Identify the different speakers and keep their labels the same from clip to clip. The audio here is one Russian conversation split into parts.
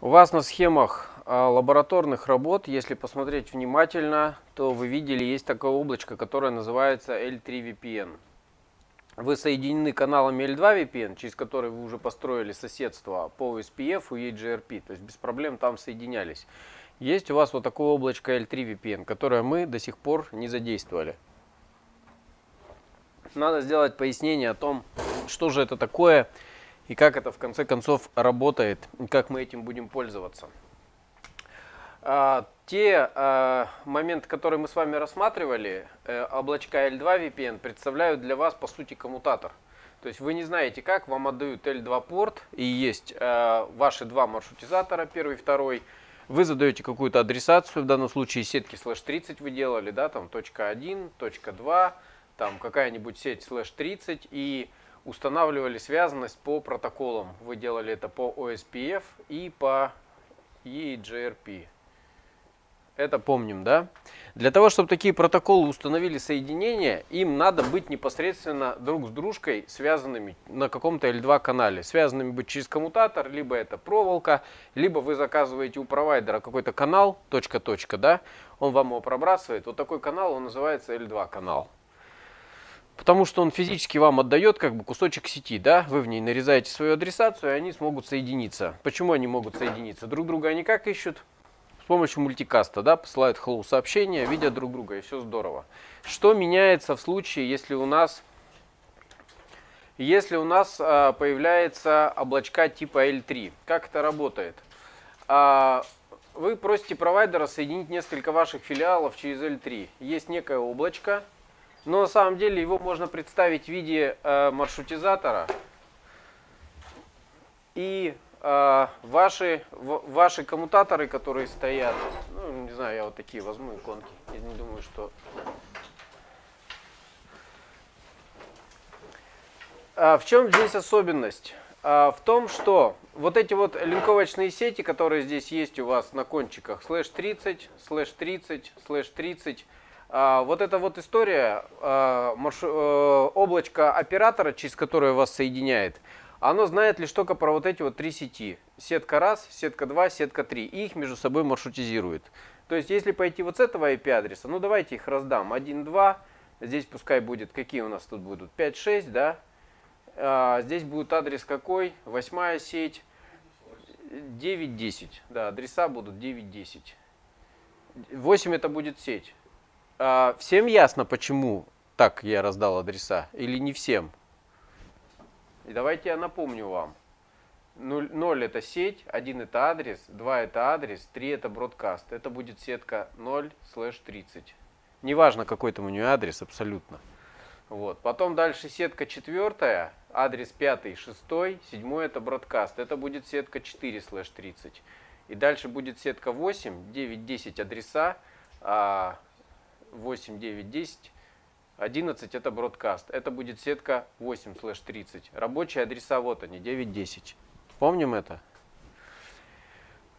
Speaker 1: У вас на схемах а, лабораторных работ, если посмотреть внимательно, то вы видели, есть такое облачко, которое называется L3VPN. Вы соединены каналами L2 VPN, через который вы уже построили соседство по SPF и EGRP, то есть без проблем там соединялись. Есть у вас вот такое облачко L3 VPN, которое мы до сих пор не задействовали. Надо сделать пояснение о том, что же это такое, и как это в конце концов работает, и как мы этим будем пользоваться. А, те а, моменты, которые мы с вами рассматривали, э, облачка L2 VPN представляют для вас по сути коммутатор. То есть вы не знаете как, вам отдают L2 порт и есть э, ваши два маршрутизатора, первый, второй. Вы задаете какую-то адресацию, в данном случае сетки слэш 30 вы делали, да, там точка 1, точка 2, там какая-нибудь сеть слэш 30 и устанавливали связанность по протоколам. Вы делали это по OSPF и по EJRP. Это помним, да? Для того, чтобы такие протоколы установили соединение, им надо быть непосредственно друг с дружкой связанными на каком-то L2 канале. Связанными быть через коммутатор, либо это проволока, либо вы заказываете у провайдера какой-то канал, точка-точка, да? Он вам его пробрасывает. Вот такой канал, он называется L2 канал потому что он физически вам отдает как бы кусочек сети, да, вы в ней нарезаете свою адресацию, и они смогут соединиться. Почему они могут соединиться? Друг друга они как ищут? С помощью мультикаста, да, посылают hello сообщения, видят друг друга, и все здорово. Что меняется в случае, если у нас, если у нас а, появляется облачка типа L3? Как это работает? А, вы просите провайдера соединить несколько ваших филиалов через L3. Есть некое облачко, но на самом деле его можно представить в виде э, маршрутизатора. И э, ваши, в, ваши коммутаторы, которые стоят, ну не знаю, я вот такие возьму иконки. Я не думаю, что... А в чем здесь особенность? А в том, что вот эти вот линковочные сети, которые здесь есть у вас на кончиках, слэш 30, слэш 30, слэш 30, а, вот эта вот история, а, э, облачко оператора, через которое вас соединяет, оно знает лишь только про вот эти вот три сети. Сетка раз, сетка 2, сетка 3. И их между собой маршрутизирует. То есть, если пойти вот с этого IP-адреса, ну давайте их раздам. 1, 2, здесь пускай будет, какие у нас тут будут? 5, 6, да? А, здесь будет адрес какой? Восьмая сеть. 9, 10. Да, адреса будут 9, 10. 8 это будет сеть. А, всем ясно, почему так я раздал адреса? Или не всем? И давайте я напомню вам. 0, 0 это сеть, 1 это адрес, 2 это адрес, 3 это бродкаст. Это будет сетка 0 слэш 30. Неважно, какой там у нее адрес абсолютно. Вот. Потом дальше сетка четвертая, адрес 5, 6, 7 это бродкаст. Это будет сетка 4 слэш 30. И дальше будет сетка 8, 9, 10 адреса, а 8, 9, 10. 11 это бродкаст. Это будет сетка 8 слэш 30. Рабочие адреса вот они, 9, 10. Помним это?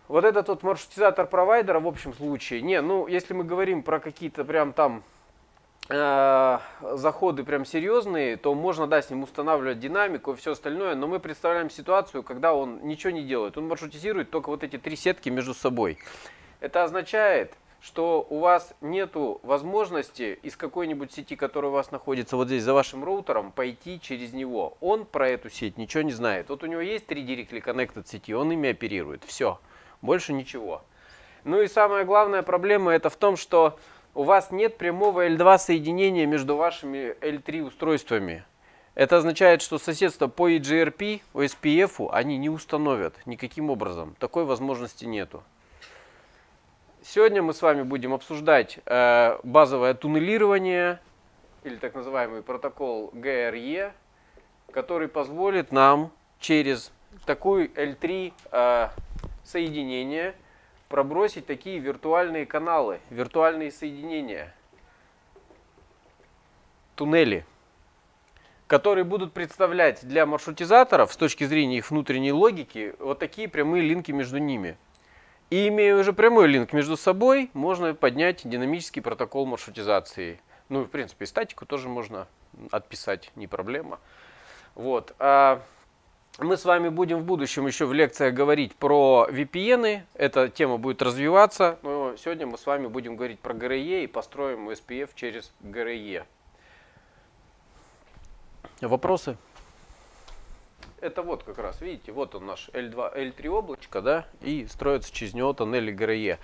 Speaker 1: Вот этот вот маршрутизатор провайдера в общем случае, не, ну если мы говорим про какие-то прям там э, заходы прям серьезные, то можно, да, с ним устанавливать динамику и все остальное, но мы представляем ситуацию, когда он ничего не делает, он маршрутизирует только вот эти три сетки между собой. Это означает, что у вас нет возможности из какой-нибудь сети, которая у вас находится вот здесь за вашим роутером, пойти через него. Он про эту сеть ничего не знает. Вот у него есть три Directly Connected сети, он ими оперирует. Все, больше ничего. Ну и самая главная проблема это в том, что у вас нет прямого L2 соединения между вашими L3 устройствами. Это означает, что соседство по EGRP, OSPF они не установят никаким образом. Такой возможности нету. Сегодня мы с вами будем обсуждать э, базовое туннелирование или так называемый протокол GRE, который позволит нам через такую L3 э, соединение пробросить такие виртуальные каналы, виртуальные соединения, туннели, которые будут представлять для маршрутизаторов с точки зрения их внутренней логики вот такие прямые линки между ними – и имея уже прямой линк между собой, можно поднять динамический протокол маршрутизации. Ну, в принципе, и статику тоже можно отписать, не проблема. Вот. А мы с вами будем в будущем еще в лекциях говорить про VPN. Эта тема будет развиваться. Но сегодня мы с вами будем говорить про GRE и построим SPF через GRE. Вопросы? это вот как раз, видите, вот он наш L2, L3 облачко, да, и строится через него тоннель ГРЕ.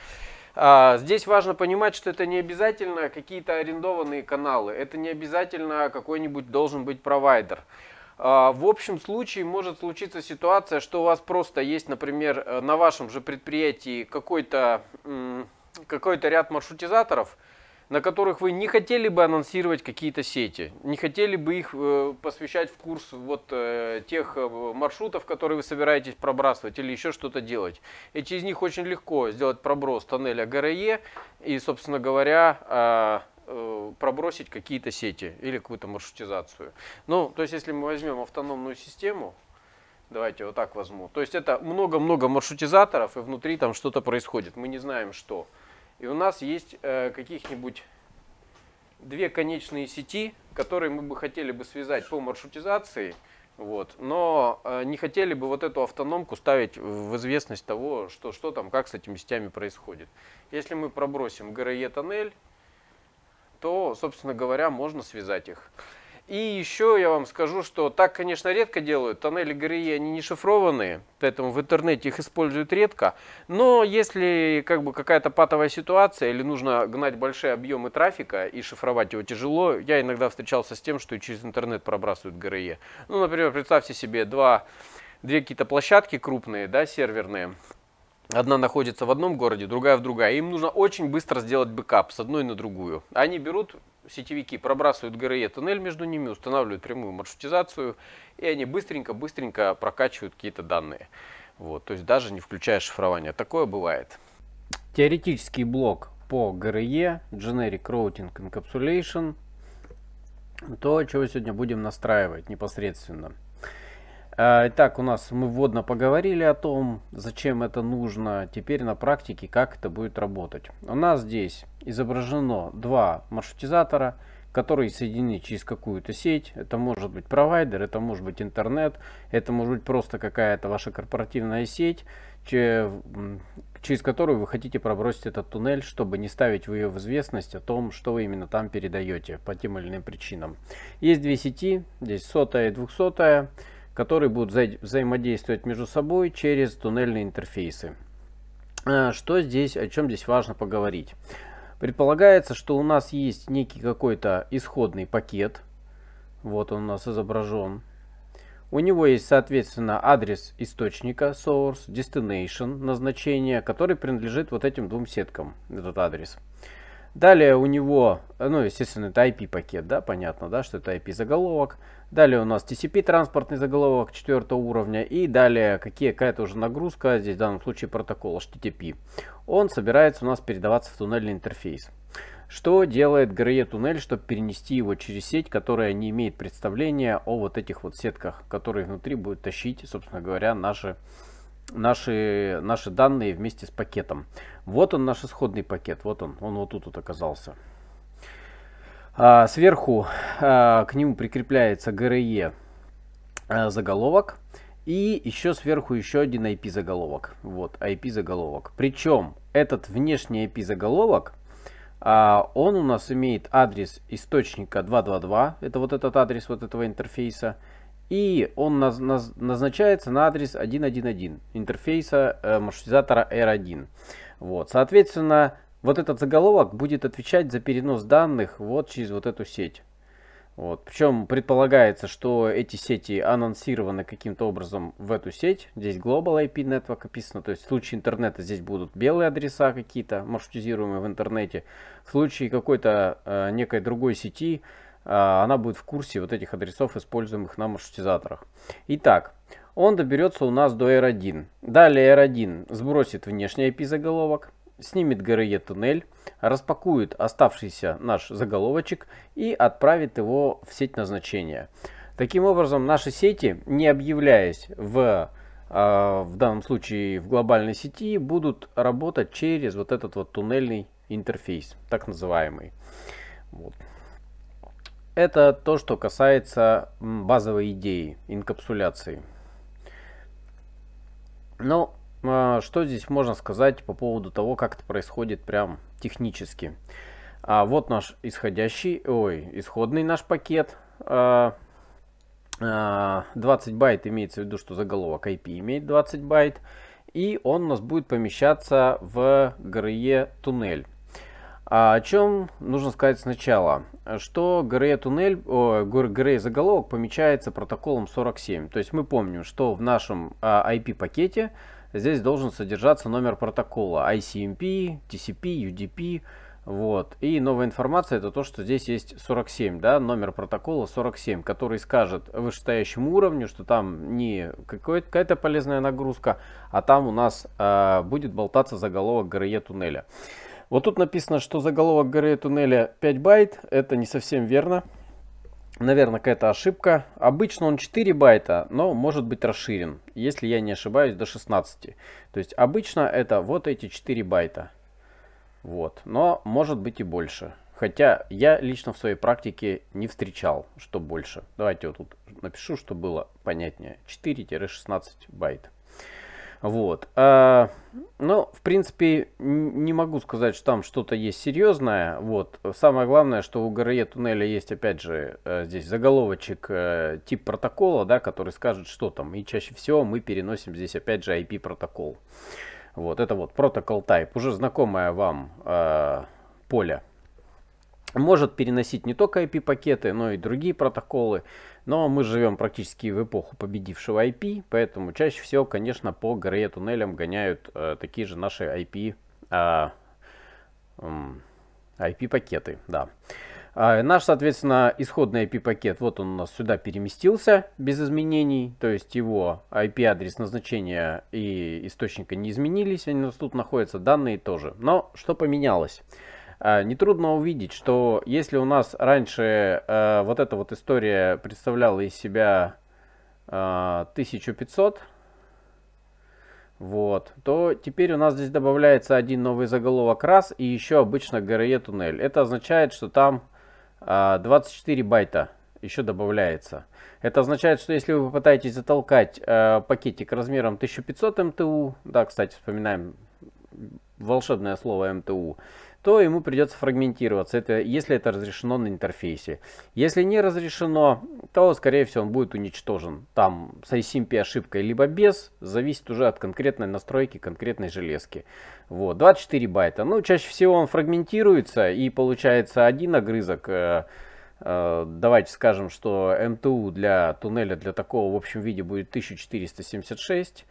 Speaker 1: А, здесь важно понимать, что это не обязательно какие-то арендованные каналы, это не обязательно какой-нибудь должен быть провайдер. А, в общем случае может случиться ситуация, что у вас просто есть, например, э, на вашем же предприятии какой-то какой, -то, какой -то ряд маршрутизаторов, на которых вы не хотели бы анонсировать какие-то сети, не хотели бы их э, посвящать в курс вот э, тех э, маршрутов, которые вы собираетесь пробрасывать или еще что-то делать. Эти из них очень легко сделать проброс тоннеля ГРЕ и, собственно говоря, э, э, пробросить какие-то сети или какую-то маршрутизацию. Ну, то есть, если мы возьмем автономную систему, Давайте вот так возьму. То есть это много-много маршрутизаторов, и внутри там что-то происходит. Мы не знаем, что. И у нас есть э, каких-нибудь две конечные сети, которые мы бы хотели бы связать по маршрутизации, вот, но э, не хотели бы вот эту автономку ставить в известность того, что, что там, как с этими сетями происходит. Если мы пробросим ГРЕ-тоннель, то, собственно говоря, можно связать их. И еще я вам скажу, что так, конечно, редко делают. Тоннели ГРИ, они не шифрованные, поэтому в интернете их используют редко. Но если как бы какая-то патовая ситуация или нужно гнать большие объемы трафика и шифровать его тяжело, я иногда встречался с тем, что через интернет пробрасывают ГРИ. Ну, например, представьте себе два две какие-то площадки крупные, да, серверные, Одна находится в одном городе, другая в другая. Им нужно очень быстро сделать бэкап с одной на другую. Они берут сетевики, пробрасывают ГРЕ тоннель между ними, устанавливают прямую маршрутизацию, и они быстренько-быстренько прокачивают какие-то данные. Вот, то есть даже не включая шифрование. Такое бывает. Теоретический блок по ГРЕ, Generic Routing Encapsulation, то, чего сегодня будем настраивать непосредственно – а, итак, у нас мы вводно поговорили о том, зачем это нужно. Теперь на практике, как это будет работать. У нас здесь изображено два маршрутизатора, которые соединены через какую-то сеть. Это может быть провайдер, это может быть интернет, это может быть просто какая-то ваша корпоративная сеть, через которую вы хотите пробросить этот туннель, чтобы не ставить вы ее в известность о том, что вы именно там передаете по тем или иным причинам. Есть две сети, здесь сотая и двухсотая которые будут вза взаимодействовать между собой через туннельные интерфейсы. А, что здесь, о чем здесь важно поговорить? Предполагается, что у нас есть некий какой-то исходный пакет. Вот он у нас изображен. У него есть, соответственно, адрес источника, source, destination, назначение, который принадлежит вот этим двум сеткам, этот адрес. Далее у него, э, ну, естественно, это IP-пакет, да, понятно, да, что это IP-заголовок. Далее у нас TCP транспортный заголовок четвертого уровня. И далее какие, какая-то уже нагрузка, здесь в данном случае протокол HTTP. Он собирается у нас передаваться в туннельный интерфейс. Что делает GRE туннель, чтобы перенести его через сеть, которая не имеет представления о вот этих вот сетках, которые внутри будут тащить, собственно говоря, наши наши, наши данные вместе с пакетом. Вот он наш исходный пакет, вот он, он вот тут вот оказался. А, сверху а, к нему прикрепляется GRE а, заголовок. И еще сверху еще один IP заголовок. Вот, IP заголовок. Причем этот внешний IP заголовок, а, он у нас имеет адрес источника 222. Это вот этот адрес вот этого интерфейса. И он наз, наз, назначается на адрес 1.1.1 интерфейса э, маршрутизатора R1. Вот, соответственно, вот этот заголовок будет отвечать за перенос данных вот через вот эту сеть. Вот. Причем предполагается, что эти сети анонсированы каким-то образом в эту сеть. Здесь Global IP Network описано. То есть в случае интернета здесь будут белые адреса какие-то, маршрутизируемые в интернете. В случае какой-то э, некой другой сети а, она будет в курсе вот этих адресов, используемых на маршрутизаторах. Итак, он доберется у нас до R1. Далее R1 сбросит внешний IP заголовок, снимет GRE туннель, распакует оставшийся наш заголовочек и отправит его в сеть назначения. Таким образом, наши сети, не объявляясь в а, в данном случае в глобальной сети, будут работать через вот этот вот туннельный интерфейс, так называемый. Вот. Это то, что касается базовой идеи инкапсуляции. Но ну, а, что здесь можно сказать по поводу того, как это происходит прям технически? А вот наш исходящий, ой, исходный наш пакет. 20 а, а, байт имеется в виду, что заголовок IP имеет 20 байт. И он у нас будет помещаться в гре туннель. А о чем нужно сказать сначала? Что ГРЕ туннель, о, ГРЕ заголовок помечается протоколом 47. То есть мы помним, что в нашем IP а, пакете здесь должен содержаться номер протокола ICMP, TCP, UDP. Вот. И новая информация это то, что здесь есть 47, да, номер протокола 47, который скажет вышестоящему уровню, что там не какая-то полезная нагрузка, а там у нас э, будет болтаться заголовок ГРЕ туннеля. Вот тут написано, что заголовок горы туннеля 5 байт. Это не совсем верно. Наверное, какая-то ошибка. Обычно он 4 байта, но может быть расширен, если я не ошибаюсь, до 16. То есть обычно это вот эти 4 байта. Вот. Но может быть и больше. Хотя я лично в своей практике не встречал, что больше. Давайте вот тут напишу, что было понятнее. 4-16 байт. Вот. А, ну, в принципе, не могу сказать, что там что-то есть серьезное. Вот. Самое главное, что у ГРЕ туннеля есть, опять же, э, здесь заголовочек э, тип протокола, да, который скажет, что там. И чаще всего мы переносим здесь, опять же, IP-протокол. Вот, это вот протокол type, уже знакомое вам э, поле может переносить не только IP-пакеты, но и другие протоколы. Но мы живем практически в эпоху победившего IP, поэтому чаще всего, конечно, по горе туннелям гоняют э, такие же наши IP, э, э, IP-пакеты. Да. А наш, соответственно, исходный IP-пакет, вот он у нас сюда переместился без изменений, то есть его IP-адрес назначения и источника не изменились, они у нас тут находятся, данные тоже. Но что поменялось? А, нетрудно увидеть, что если у нас раньше э, вот эта вот история представляла из себя э, а, 1500, вот, то теперь у нас здесь добавляется один новый заголовок раз и еще обычно GRE туннель. Это означает, что там э, а, 24 байта еще добавляется. Это означает, что если вы попытаетесь затолкать э, пакетик размером 1500 МТУ, да, кстати, вспоминаем волшебное слово МТУ, то ему придется фрагментироваться, это, если это разрешено на интерфейсе. Если не разрешено, то, скорее всего, он будет уничтожен. Там с iSimpi ошибкой, либо без, зависит уже от конкретной настройки, конкретной железки. Вот, 24 байта. Ну, чаще всего он фрагментируется, и получается один огрызок... Э, э, давайте скажем, что МТУ для туннеля для такого в общем виде будет 1476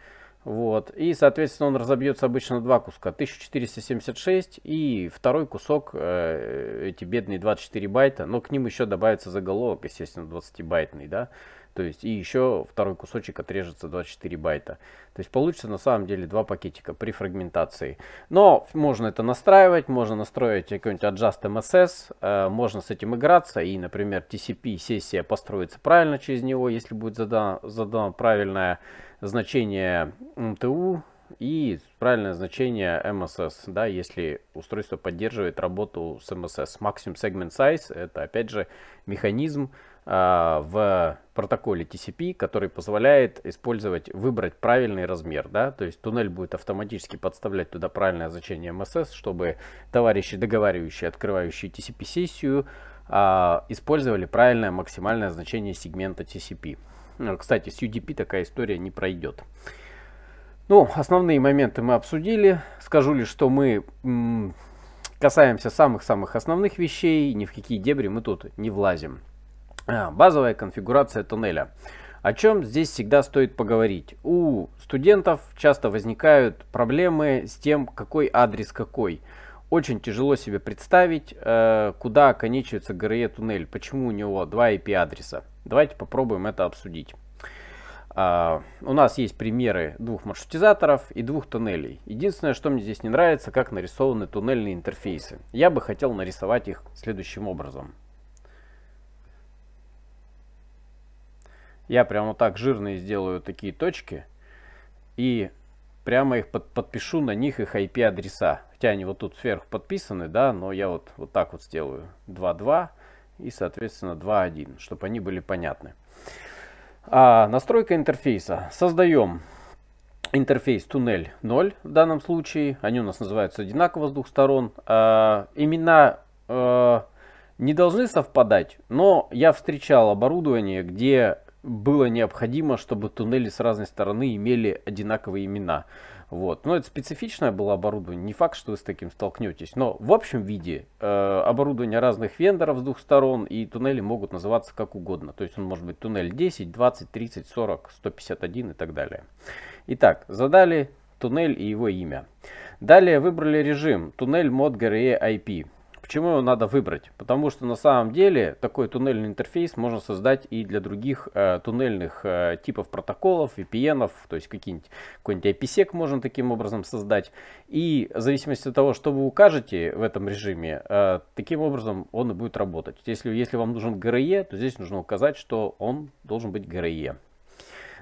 Speaker 1: вот. И, соответственно, он разобьется обычно на два куска. 1476 и второй кусок, э, эти бедные 24 байта. Но к ним еще добавится заголовок, естественно, 20-байтный, да. То есть и еще второй кусочек отрежется 24 байта. То есть получится на самом деле два пакетика при фрагментации. Но можно это настраивать, можно настроить какой-нибудь Adjust MSS, э, можно с этим играться. И, например, TCP-сессия построится правильно через него, если будет задано, задано правильное значение МТУ и правильное значение MSS, да, если устройство поддерживает работу с MSS. Maximum Segment Size это опять же механизм, а, в протоколе TCP, который позволяет использовать, выбрать правильный размер. Да? То есть туннель будет автоматически подставлять туда правильное значение MSS, чтобы товарищи, договаривающие, открывающие TCP-сессию, а, использовали правильное максимальное значение сегмента TCP. Ну, кстати, с UDP такая история не пройдет. Ну, основные моменты мы обсудили. Скажу лишь, что мы касаемся самых-самых основных вещей, ни в какие дебри мы тут не влазим. А, базовая конфигурация тоннеля. О чем здесь всегда стоит поговорить? У студентов часто возникают проблемы с тем, какой адрес какой. Очень тяжело себе представить, э, куда оконечивается ГРЕ туннель, почему у него два IP адреса. Давайте попробуем это обсудить. А, у нас есть примеры двух маршрутизаторов и двух туннелей. Единственное, что мне здесь не нравится, как нарисованы туннельные интерфейсы. Я бы хотел нарисовать их следующим образом. Я прямо вот так жирные сделаю такие точки и прямо их под, подпишу на них их IP-адреса. Хотя они вот тут сверху подписаны, да, но я вот, вот так вот сделаю 2.2 и, соответственно, 2.1, чтобы они были понятны. А, настройка интерфейса. Создаем интерфейс туннель 0 в данном случае. Они у нас называются одинаково с двух сторон. А, имена а, не должны совпадать, но я встречал оборудование, где было необходимо, чтобы туннели с разной стороны имели одинаковые имена. Вот. Но это специфичное было оборудование, не факт, что вы с таким столкнетесь. Но в общем виде э, оборудование разных вендоров с двух сторон, и туннели могут называться как угодно. То есть он может быть туннель 10, 20, 30, 40, 151 и так далее. Итак, задали туннель и его имя. Далее выбрали режим туннель мод GRE IP. Почему его надо выбрать? Потому что на самом деле такой туннельный интерфейс можно создать и для других э, туннельных э, типов протоколов, VPN, то есть какие-нибудь, какой-нибудь IPsec можно таким образом создать. И в зависимости от того, что вы укажете в этом режиме, э, таким образом он и будет работать. Если, если вам нужен GRE, то здесь нужно указать, что он должен быть GRE.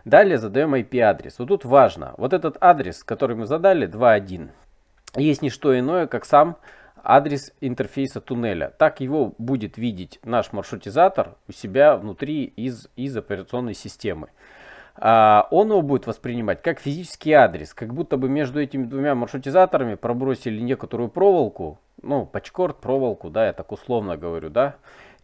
Speaker 1: Далее задаем IP-адрес. Вот тут важно, вот этот адрес, который мы задали, 2.1, есть не что иное, как сам адрес интерфейса туннеля. Так его будет видеть наш маршрутизатор у себя внутри из, из операционной системы. А, он его будет воспринимать как физический адрес, как будто бы между этими двумя маршрутизаторами пробросили некоторую проволоку, ну, пачкорд, проволоку, да, я так условно говорю, да,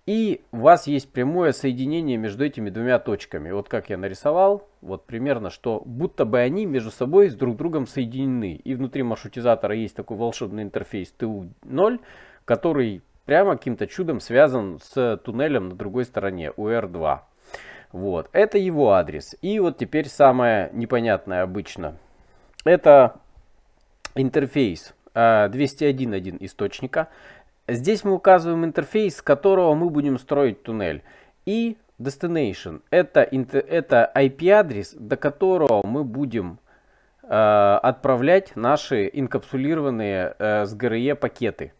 Speaker 1: и у вас есть прямое соединение между этими двумя точками. Вот как я нарисовал, вот примерно, что будто бы они между собой с друг другом соединены. И внутри маршрутизатора есть такой волшебный интерфейс TU0, который прямо каким-то чудом связан с туннелем на другой стороне UR2. Вот, это его адрес. И вот теперь самое непонятное обычно. Это интерфейс 201.1 а, источника. Здесь мы указываем интерфейс, с которого мы будем строить туннель. И destination. Это, это IP-адрес, до которого мы будем э, отправлять наши инкапсулированные э, с GRE пакеты.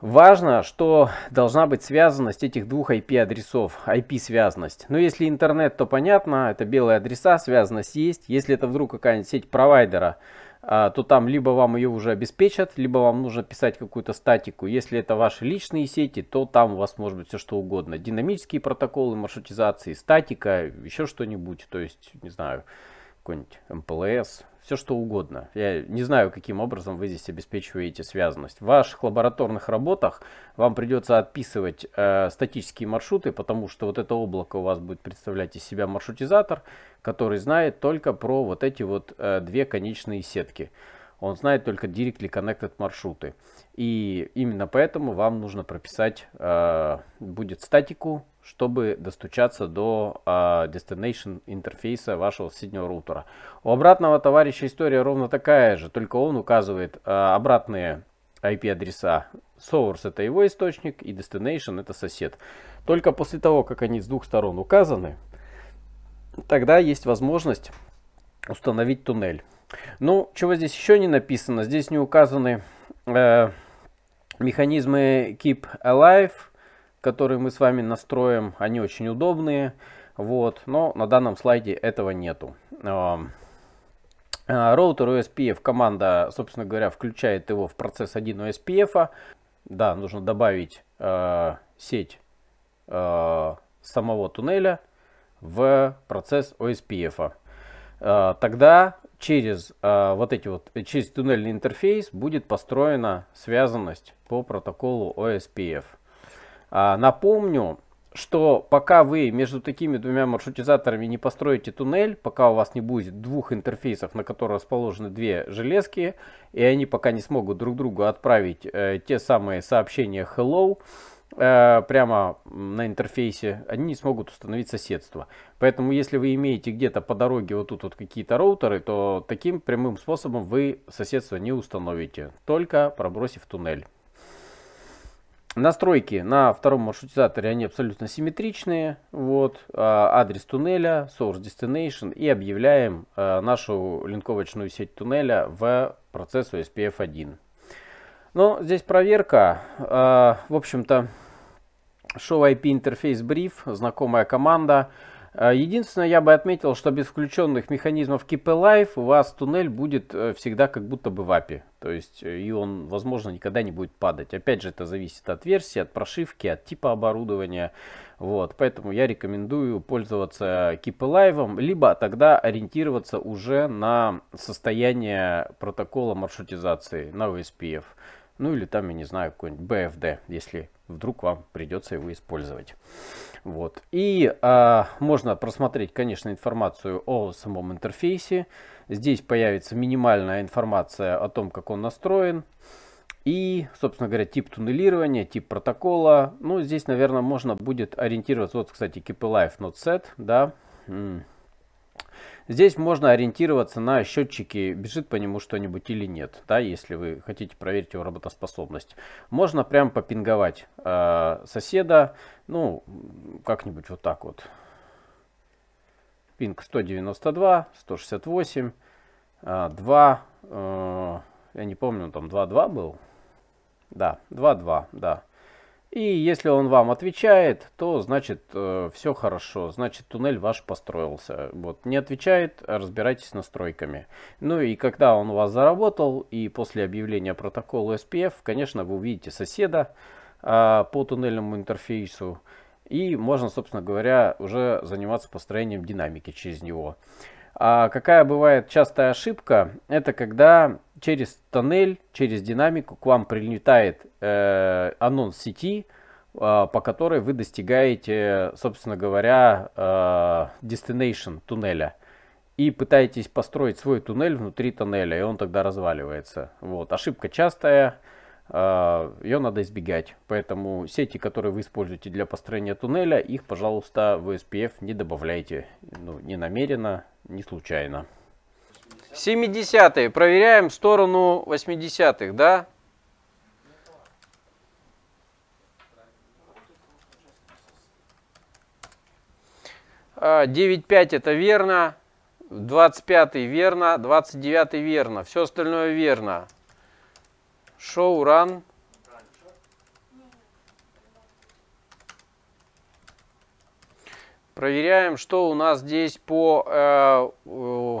Speaker 1: Важно, что должна быть связанность этих двух IP-адресов, IP-связанность. Но если интернет, то понятно, это белые адреса, связанность есть. Если это вдруг какая-нибудь сеть провайдера, а, то там либо вам ее уже обеспечат, либо вам нужно писать какую-то статику. Если это ваши личные сети, то там у вас может быть все что угодно. Динамические протоколы маршрутизации, статика, еще что-нибудь. То есть, не знаю, какой-нибудь МПЛС, все что угодно. Я не знаю, каким образом вы здесь обеспечиваете связанность. В ваших лабораторных работах вам придется отписывать э, статические маршруты, потому что вот это облако у вас будет представлять из себя маршрутизатор, который знает только про вот эти вот э, две конечные сетки. Он знает только directly connected маршруты. И именно поэтому вам нужно прописать, э, будет статику чтобы достучаться до э, destination интерфейса вашего соседнего роутера. У обратного товарища история ровно такая же, только он указывает э, обратные IP-адреса. Source это его источник и destination это сосед. Только после того, как они с двух сторон указаны, тогда есть возможность установить туннель. Ну, чего здесь еще не написано, здесь не указаны э, механизмы Keep Alive, которые мы с вами настроим, они очень удобные. Вот, но на данном слайде этого нету. А, роутер OSPF команда, собственно говоря, включает его в процесс 1 USPF. Да, нужно добавить э, сеть э, самого туннеля в процесс OSPF. Э, тогда через э, вот эти вот через туннельный интерфейс будет построена связанность по протоколу OSPF. А, напомню, что пока вы между такими двумя маршрутизаторами не построите туннель, пока у вас не будет двух интерфейсов, на которых расположены две железки, и они пока не смогут друг другу отправить э, те самые сообщения hello э, прямо на интерфейсе, они не смогут установить соседство. Поэтому если вы имеете где-то по дороге вот тут вот какие-то роутеры, то таким прямым способом вы соседство не установите, только пробросив туннель. Настройки на втором маршрутизаторе, они абсолютно симметричные. Вот, а, адрес туннеля, source destination и объявляем а, нашу линковочную сеть туннеля в процессу ну, SPF1. Но здесь проверка, а, в общем-то, show IP interface brief, знакомая команда, Э, единственное, я бы отметил, что без включенных механизмов Keep Alive у вас туннель будет э, всегда как будто бы в API. То есть, э, и он, возможно, никогда не будет падать. Опять же, это зависит от версии, от прошивки, от типа оборудования. Вот, поэтому я рекомендую пользоваться Keep Alive, либо тогда ориентироваться уже на состояние протокола маршрутизации на OSPF. Ну или там, я не знаю, какой-нибудь BFD, если вдруг вам придется его использовать. Вот. И а, можно просмотреть, конечно, информацию о самом интерфейсе. Здесь появится минимальная информация о том, как он настроен. И, собственно говоря, тип туннелирования, тип протокола. Ну, здесь, наверное, можно будет ориентироваться. Вот, кстати, KeepAlive Not Set, да, Здесь можно ориентироваться на счетчики, бежит по нему что-нибудь или нет, да, если вы хотите проверить его работоспособность. Можно прям попинговать э, соседа, ну, как-нибудь вот так вот. Пинг 192, 168, э, 2, э, я не помню, там 2.2 был? Да, 2.2, да. И если он вам отвечает, то значит э, все хорошо, значит туннель ваш построился. Вот не отвечает, а разбирайтесь с настройками. Ну и когда он у вас заработал, и после объявления протокола SPF, конечно, вы увидите соседа э, по туннельному интерфейсу. И можно, собственно говоря, уже заниматься построением динамики через него. А какая бывает частая ошибка, это когда через тоннель, через динамику к вам прилетает э, анонс сети, э, по которой вы достигаете, собственно говоря, э, destination туннеля. И пытаетесь построить свой туннель внутри тоннеля, и он тогда разваливается. Вот. Ошибка частая, э, ее надо избегать. Поэтому сети, которые вы используете для построения туннеля, их, пожалуйста, в SPF не добавляйте. Ну, не намеренно, не случайно. 70-е. Проверяем сторону 80-х, да? А, девять пять это верно, двадцать пятый верно, двадцать девятый верно, все остальное верно. Шоу ран. Проверяем, что у нас здесь по э,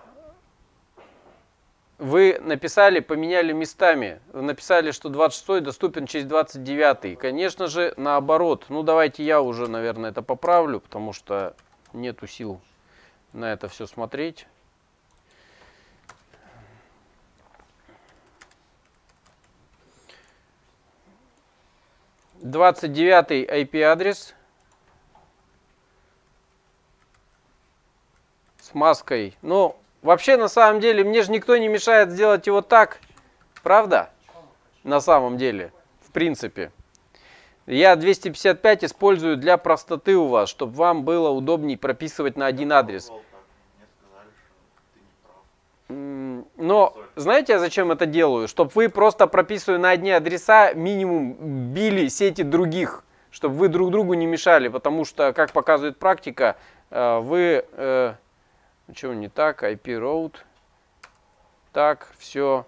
Speaker 1: вы написали, поменяли местами. написали, что 26 доступен через 29. Конечно же, наоборот. Ну, давайте я уже, наверное, это поправлю, потому что нету сил на это все смотреть. Двадцать девятый IP-адрес с маской. Но ну, Вообще, на самом деле, мне же никто не мешает сделать его так, правда? На самом деле, в принципе. Я 255 использую для простоты у вас, чтобы вам было удобнее прописывать на один адрес. Но знаете, я зачем это делаю? Чтобы вы просто прописывая на одни адреса минимум били сети других, чтобы вы друг другу не мешали, потому что, как показывает практика, э, вы э, Ничего не так. IP road. Так, все.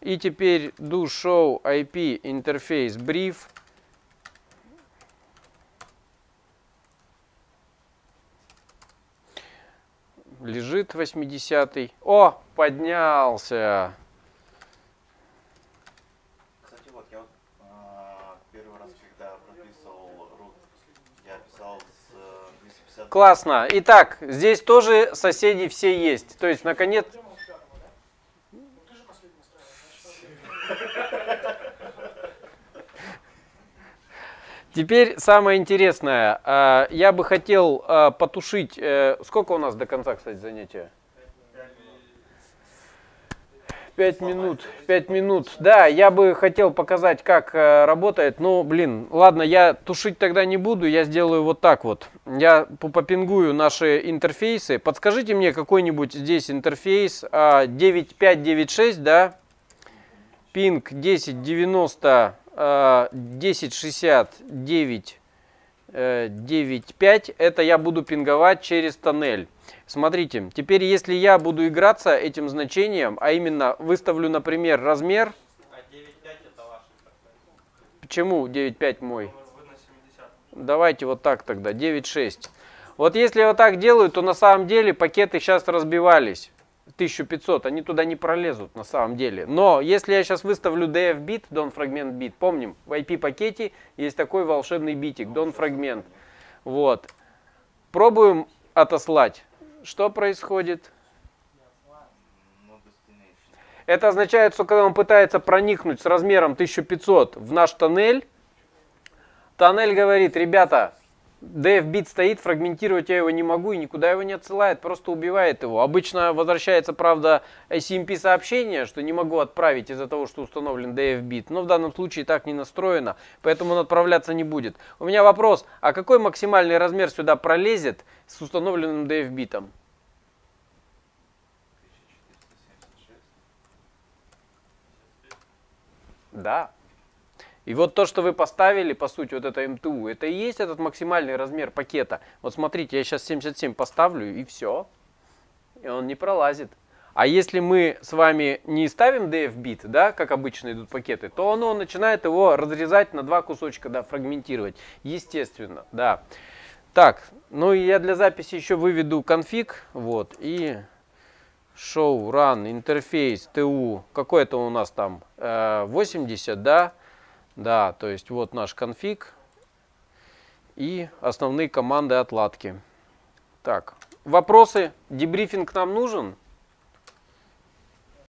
Speaker 1: И теперь do show IP interface brief. Лежит 80 -й. О, поднялся. классно. Итак, здесь тоже соседи все есть. То есть, наконец... Теперь самое интересное. А, я бы хотел а, потушить... Э, сколько у нас до конца, кстати, занятия? 5 минут, 5 минут. Да, я бы хотел показать, как э, работает. Ну, блин, ладно, я тушить тогда не буду, я сделаю вот так вот. Я попингую наши интерфейсы. Подскажите мне какой-нибудь здесь интерфейс 9596, а, да? Пинг 1090 э, 1069 9.5. Это я буду пинговать через тоннель. Смотрите, теперь если я буду играться этим значением, а именно выставлю, например, размер... А 9.5 это ваш? Почему 9.5 мой? Давайте вот так тогда, 9.6. Вот если я вот так делаю, то на самом деле пакеты сейчас разбивались. 1500, они туда не пролезут на самом деле. Но если я сейчас выставлю df bit, don fragment bit, помним, в IP пакете есть такой волшебный битик, ну, don fragment. Вот. Пробуем отослать. Что происходит? Это означает, что когда он пытается проникнуть с размером 1500 в наш тоннель, тоннель говорит, ребята, DF-бит стоит, фрагментировать я его не могу и никуда его не отсылает, просто убивает его. обычно возвращается, правда, SMP сообщение, что не могу отправить из-за того, что установлен DF-бит, но в данном случае так не настроено, поэтому он отправляться не будет. У меня вопрос, а какой максимальный размер сюда пролезет с установленным DF-битом? Да. И вот то, что вы поставили, по сути, вот это МТУ, это и есть этот максимальный размер пакета. Вот смотрите, я сейчас 77 поставлю, и все. И он не пролазит. А если мы с вами не ставим DF-бит, да, как обычно идут пакеты, то оно начинает его разрезать на два кусочка, да, фрагментировать. Естественно, да. Так, ну и я для записи еще выведу конфиг, вот, и show, run, интерфейс, tu, какой-то у нас там э, 80, да, да, то есть вот наш конфиг и основные команды отладки. Так, вопросы? Дебрифинг нам нужен?